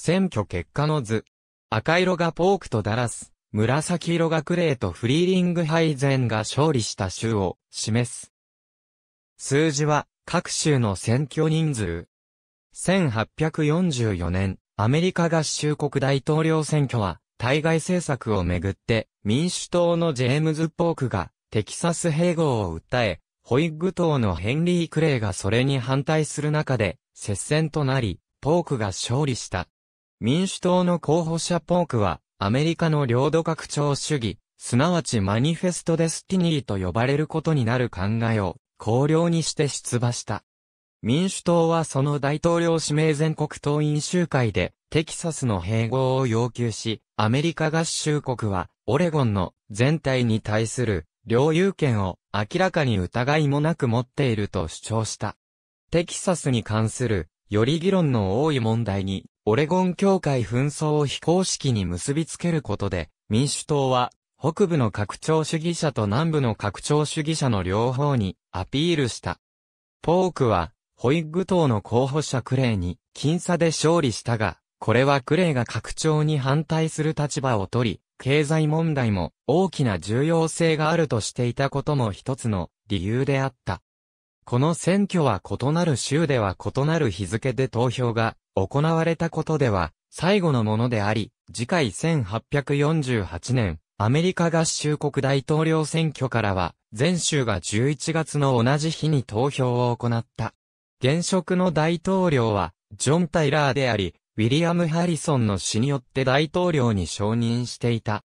選挙結果の図。赤色がポークとダラス、紫色がクレーとフリーリングハイゼンが勝利した州を示す。数字は各州の選挙人数。1844年、アメリカ合衆国大統領選挙は、対外政策をめぐって、民主党のジェームズ・ポークが、テキサス併合を訴え、ホイッグ党のヘンリー・クレイがそれに反対する中で、接戦となり、ポークが勝利した。民主党の候補者ポークは、アメリカの領土拡張主義、すなわちマニフェストデスティニーと呼ばれることになる考えを、考慮にして出馬した。民主党はその大統領指名全国党員集会で、テキサスの併合を要求し、アメリカ合衆国は、オレゴンの全体に対する領有権を明らかに疑いもなく持っていると主張した。テキサスに関する、より議論の多い問題にオレゴン協会紛争を非公式に結びつけることで、民主党は、北部の拡張主義者と南部の拡張主義者の両方にアピールした。ポークは、ホイッグ党の候補者クレイに、僅差で勝利したが、これはクレイが拡張に反対する立場を取り、経済問題も大きな重要性があるとしていたことも一つの理由であった。この選挙は異なる州では異なる日付で投票が行われたことでは最後のものであり、次回1848年、アメリカ合衆国大統領選挙からは、全州が11月の同じ日に投票を行った。現職の大統領は、ジョン・タイラーであり、ウィリアム・ハリソンの死によって大統領に承認していた。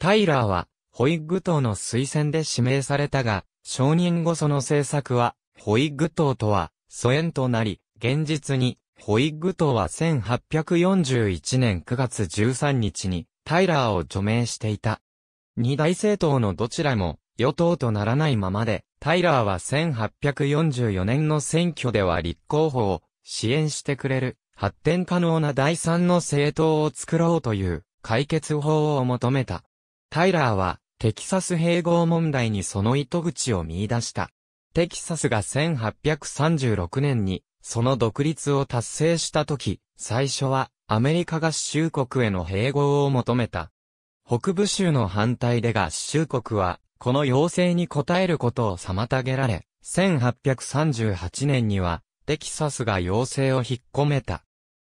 タイラーは、ホイッグ党の推薦で指名されたが、承認後その政策は、ホイッグ島とは、疎遠となり、現実に、ホイッグ島は1841年9月13日に、タイラーを除名していた。二大政党のどちらも、与党とならないままで、タイラーは1844年の選挙では立候補を支援してくれる、発展可能な第三の政党を作ろうという解決法を求めた。タイラーは、テキサス併合問題にその糸口を見出した。テキサスが1836年にその独立を達成した時、最初はアメリカ合衆国への併合を求めた。北部州の反対で合衆国は、この要請に応えることを妨げられ、1838年には、テキサスが要請を引っ込めた。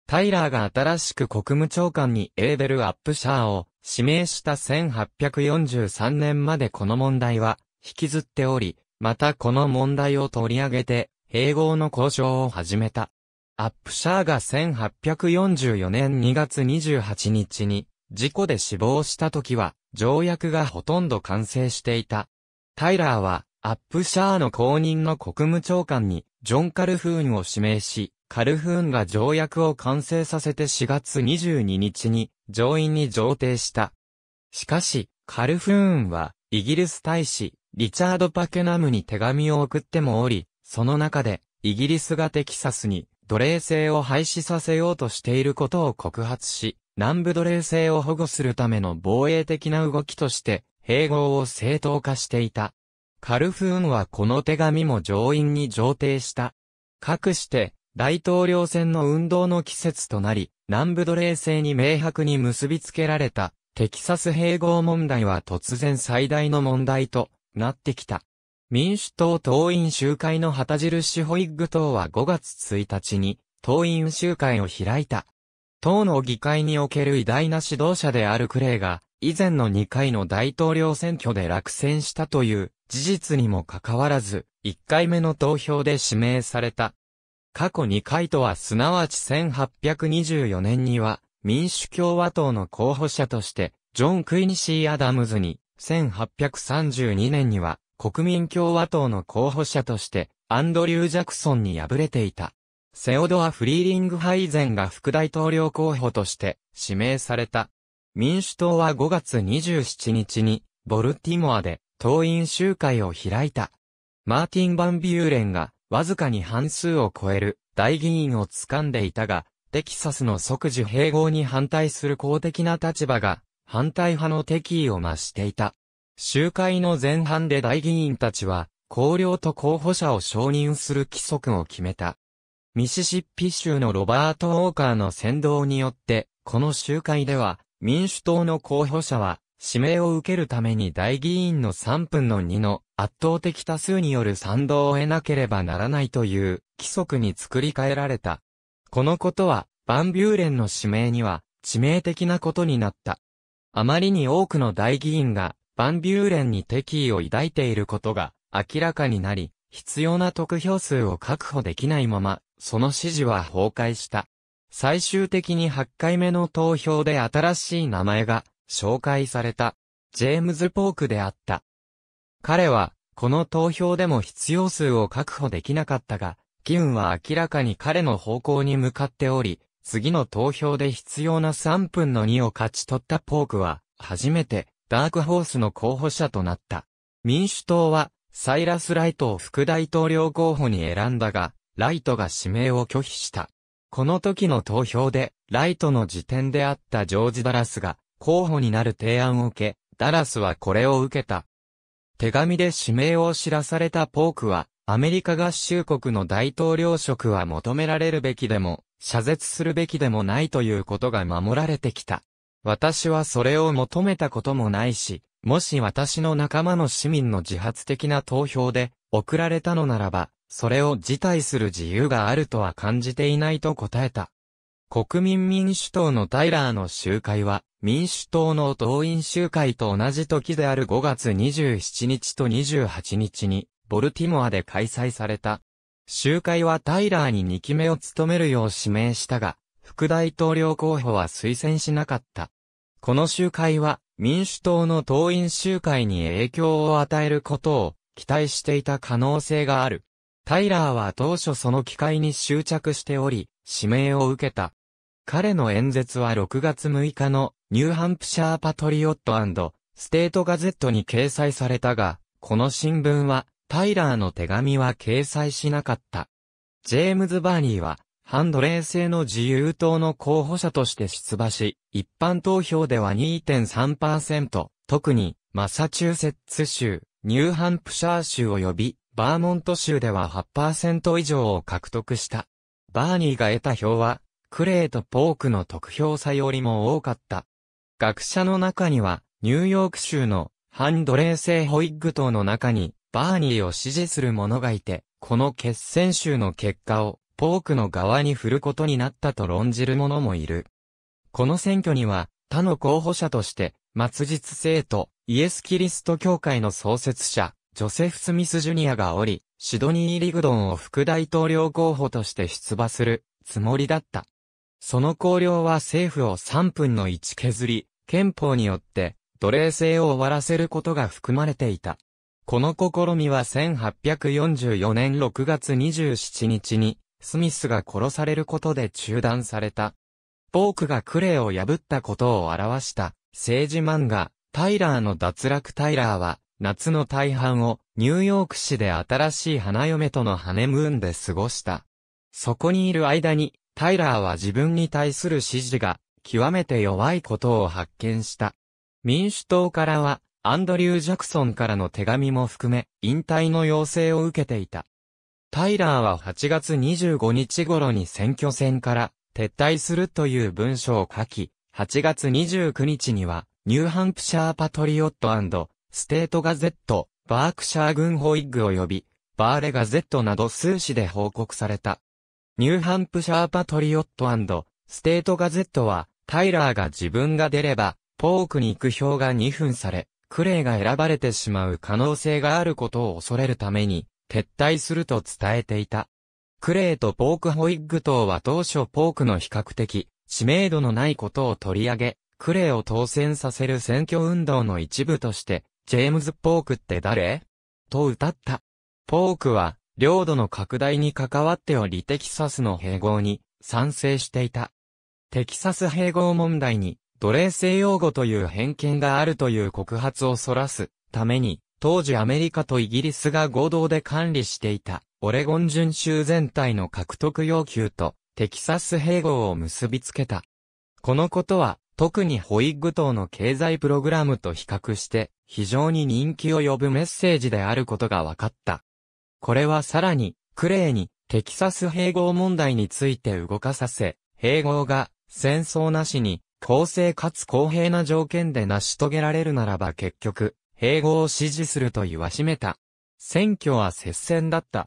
タイラーが新しく国務長官にエーベル・アップシャーを指名した1843年までこの問題は引きずっており、またこの問題を取り上げて、併合の交渉を始めた。アップシャーが1844年2月28日に、事故で死亡した時は、条約がほとんど完成していた。タイラーは、アップシャーの公認の国務長官に、ジョン・カルフーンを指名し、カルフーンが条約を完成させて4月22日に、上院に上呈した。しかし、カルフーンは、イギリス大使、リチャード・パケナムに手紙を送ってもおり、その中で、イギリスがテキサスに奴隷制を廃止させようとしていることを告発し、南部奴隷制を保護するための防衛的な動きとして、併合を正当化していた。カルフーンはこの手紙も上院に上呈した。かくして、大統領選の運動の季節となり、南部奴隷制に明白に結びつけられた、テキサス併合問題は突然最大の問題となってきた。民主党党員集会の旗印ホイッグ党は5月1日に党員集会を開いた。党の議会における偉大な指導者であるクレイが、以前の2回の大統領選挙で落選したという事実にもかかわらず、1回目の投票で指名された。過去2回とはすなわち1824年には、民主共和党の候補者として、ジョン・クイニシー・アダムズに1832年には、国民共和党の候補者として、アンドリュー・ジャクソンに敗れていた。セオドア・フリーリングハイゼンが副大統領候補として指名された。民主党は5月27日にボルティモアで党員集会を開いた。マーティン・バンビューレンがわずかに半数を超える大議員を掴んでいたが、テキサスの即時併合に反対する公的な立場が反対派の敵意を増していた。集会の前半で大議員たちは、公領と候補者を承認する規則を決めた。ミシシッピ州のロバート・ウォーカーの先導によって、この集会では、民主党の候補者は、指名を受けるために大議員の3分の2の圧倒的多数による賛同を得なければならないという規則に作り変えられた。このことは、バンビューレンの指名には致命的なことになった。あまりに多くの大議員が、バンビューレンに敵意を抱いていることが明らかになり、必要な得票数を確保できないまま、その支持は崩壊した。最終的に8回目の投票で新しい名前が紹介された。ジェームズ・ポークであった。彼は、この投票でも必要数を確保できなかったが、議運は明らかに彼の方向に向かっており、次の投票で必要な3分の2を勝ち取ったポークは、初めてダークホースの候補者となった。民主党は、サイラス・ライトを副大統領候補に選んだが、ライトが指名を拒否した。この時の投票で、ライトの辞典であったジョージ・ダラスが、候補になる提案を受け、ダラスはこれを受けた。手紙で指名を知らされたポークは、アメリカ合衆国の大統領職は求められるべきでも、謝絶するべきでもないということが守られてきた。私はそれを求めたこともないし、もし私の仲間の市民の自発的な投票で送られたのならば、それを辞退する自由があるとは感じていないと答えた。国民民主党のタイラーの集会は、民主党の党員集会と同じ時である5月27日と28日に、ボルティモアで開催された。集会はタイラーに2期目を務めるよう指名したが、副大統領候補は推薦しなかった。この集会は民主党の党員集会に影響を与えることを期待していた可能性がある。タイラーは当初その機会に執着しており、指名を受けた。彼の演説は6月6日のニューハンプシャーパトリオットステートガゼットに掲載されたが、この新聞はタイラーの手紙は掲載しなかった。ジェームズ・バーニーは、反奴隷制の自由党の候補者として出馬し、一般投票では2.3%、特に、マサチューセッツ州、ニューハンプシャー州及び、バーモント州では8%以上を獲得した。バーニーが得た票は、クレーとポークの得票差よりも多かった。学者の中には、ニューヨーク州の反奴隷制ホイッグ党の中に、バーニーを支持する者がいて、この決戦集の結果を、ポークの側に振ることになったと論じる者もいる。この選挙には、他の候補者として、末日生徒、イエス・キリスト教会の創設者、ジョセフ・スミス・ジュニアがおり、シドニー・リグドンを副大統領候補として出馬するつもりだった。その綱領は政府を3分の1削り、憲法によって奴隷制を終わらせることが含まれていた。この試みは1844年6月27日に、スミスが殺されることで中断された。ポークがクレイを破ったことを表した政治漫画、タイラーの脱落タイラーは、夏の大半をニューヨーク市で新しい花嫁とのハネムーンで過ごした。そこにいる間に、タイラーは自分に対する支持が極めて弱いことを発見した。民主党からは、アンドリュー・ジャクソンからの手紙も含め、引退の要請を受けていた。タイラーは8月25日頃に選挙戦から撤退するという文書を書き、8月29日には、ニューハンプシャーパトリオットステートガゼット、バークシャー軍ホイッグ及び、バーレガゼットなど数紙で報告された。ニューハンプシャーパトリオットステートガゼットは、タイラーが自分が出れば、ポークに行く票が2分され、クレイが選ばれてしまう可能性があることを恐れるために、撤退すると伝えていた。クレイとポークホイッグ党は当初ポークの比較的、知名度のないことを取り上げ、クレイを当選させる選挙運動の一部として、ジェームズ・ポークって誰と歌った。ポークは、領土の拡大に関わっておりテキサスの併合に賛成していた。テキサス併合問題に奴隷制用語という偏見があるという告発をそらすために、当時アメリカとイギリスが合同で管理していた、オレゴン準州全体の獲得要求と、テキサス併合を結びつけた。このことは、特にホイッグ島の経済プログラムと比較して、非常に人気を呼ぶメッセージであることが分かった。これはさらに、クレーに、テキサス併合問題について動かさせ、併合が、戦争なしに、公正かつ公平な条件で成し遂げられるならば結局、併合を支持すると言わしめた。選挙は接戦だった。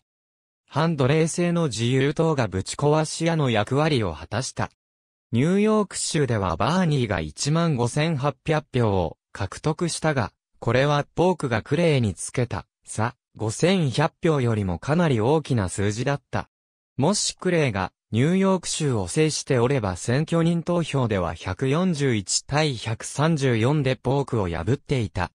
反奴隷制の自由党がぶち壊し屋の役割を果たした。ニューヨーク州ではバーニーが15,800票を獲得したが、これはポークがクレイにつけた、さ、5100票よりもかなり大きな数字だった。もしクレイがニューヨーク州を制しておれば選挙人投票では141対134でポークを破っていた。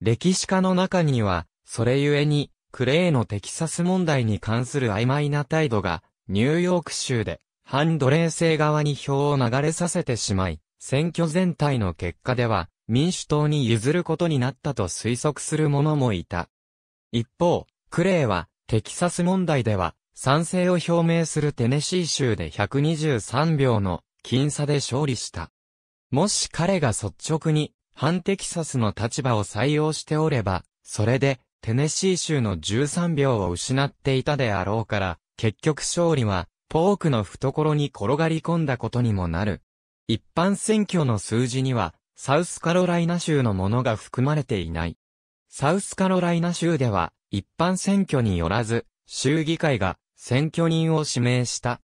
歴史家の中には、それゆえに、クレイのテキサス問題に関する曖昧な態度が、ニューヨーク州で、反奴隷制側に票を流れさせてしまい、選挙全体の結果では、民主党に譲ることになったと推測する者もいた。一方、クレイは、テキサス問題では、賛成を表明するテネシー州で123秒の僅差で勝利した。もし彼が率直に反テキサスの立場を採用しておれば、それでテネシー州の13秒を失っていたであろうから、結局勝利はポークの懐に転がり込んだことにもなる。一般選挙の数字には、サウスカロライナ州のものが含まれていない。サウスカロライナ州では、一般選挙によらず、州議会が選挙人を指名した。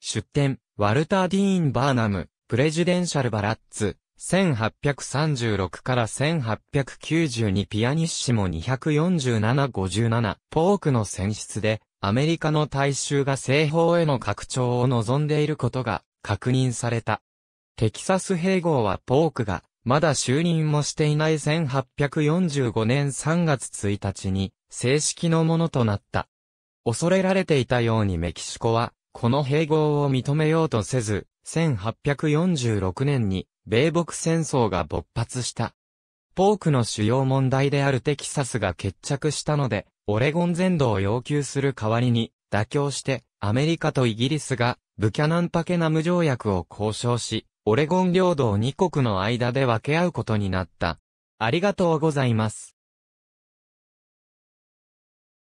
出典、ワルター・ディーン・バーナム、プレジデンシャル・バラッツ、1836から1892ピアニッシモ247-57ポークの選出でアメリカの大衆が西方への拡張を望んでいることが確認された。テキサス併合はポークがまだ就任もしていない1845年3月1日に正式のものとなった。恐れられていたようにメキシコは、この併合を認めようとせず、1846年に、米牧戦争が勃発した。ポークの主要問題であるテキサスが決着したので、オレゴン全土を要求する代わりに、妥協して、アメリカとイギリスが、ブキャナンパケナム条約を交渉し、オレゴン領土を2国の間で分け合うことになった。ありがとうございます。